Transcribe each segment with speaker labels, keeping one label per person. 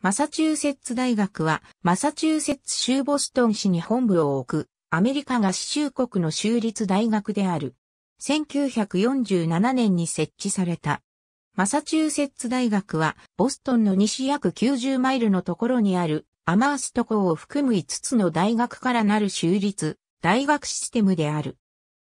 Speaker 1: マサチューセッツ大学は、マサチューセッツ州ボストン市に本部を置く、アメリカ合衆国の州立大学である。1947年に設置された。マサチューセッツ大学は、ボストンの西約90マイルのところにある、アマースト校を含む5つの大学からなる州立、大学システムである。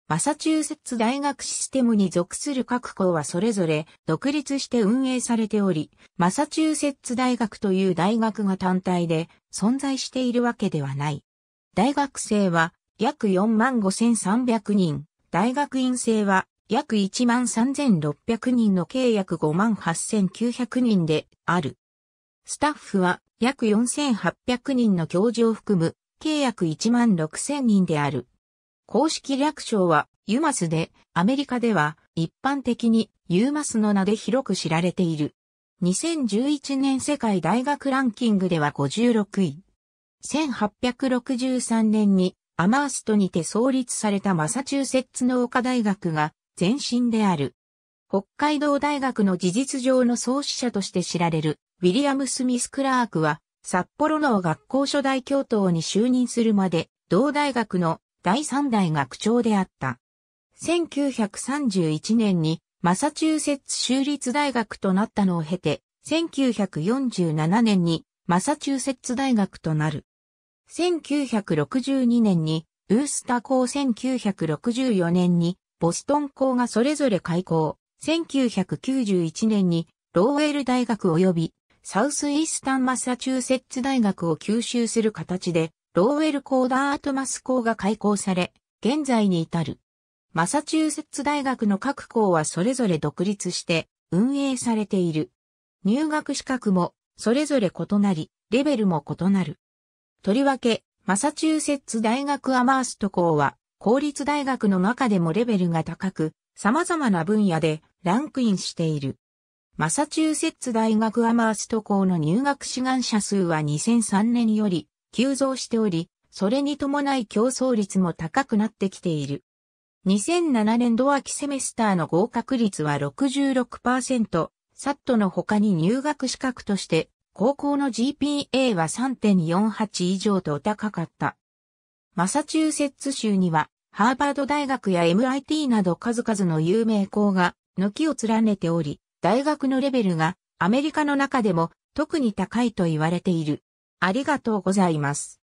Speaker 1: マサチューセッツ大学システムに属する各校はそれぞれ独立して運営されており、マサチューセッツ大学という大学が単体で存在しているわけではない。大学生は約45,300人、大学院生は約13,600人の計約58,900人である。スタッフは約4,800人の教授を含む計約16,000人である。公式略称はユマスで、アメリカでは一般的にユーマスの名で広く知られている。2011年世界大学ランキングでは56位。1863年にアマーストにて創立されたマサチューセッツ農科大学が前身である。北海道大学の事実上の創始者として知られるウィリアム・スミス・クラークは札幌の学校初代教頭に就任するまで同大学の第三代学長であった。1931年にマサチューセッツ州立大学となったのを経て、1947年にマサチューセッツ大学となる。1962年にウースター校1964年にボストン校がそれぞれ開校。1991年にローウェル大学及びサウスイースタンマサチューセッツ大学を吸収する形でローウェルーダートマス校が開校され、現在に至る。マサチューセッツ大学の各校はそれぞれ独立して運営されている。入学資格もそれぞれ異なり、レベルも異なる。とりわけ、マサチューセッツ大学アマースト校は、公立大学の中でもレベルが高く、様々な分野でランクインしている。マサチューセッツ大学アマースト校の入学志願者数は2003年より急増しており、それに伴い競争率も高くなってきている。2007年度秋セメスターの合格率は66%、サットの他に入学資格として、高校の GPA は3.48以上と高かった。マサチューセッツ州には、ハーバード大学や MIT など数々の有名校が軒を連ねており、大学のレベルがアメリカの中でも特に高いと言われている。ありがとうございます。